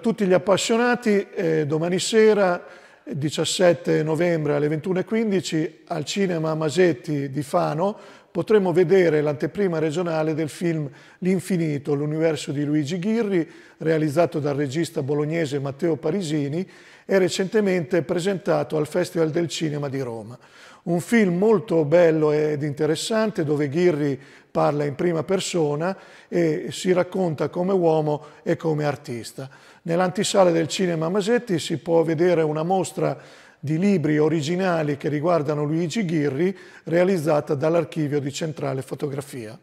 tutti gli appassionati eh, domani sera 17 novembre alle 21.15 al Cinema Masetti di Fano potremo vedere l'anteprima regionale del film L'infinito, l'universo di Luigi Ghirri, realizzato dal regista bolognese Matteo Parisini e recentemente presentato al Festival del Cinema di Roma. Un film molto bello ed interessante dove Ghirri parla in prima persona e si racconta come uomo e come artista. Nell'antisala del cinema Masetti si può vedere una mostra di libri originali che riguardano Luigi Ghirri realizzata dall'archivio di Centrale Fotografia.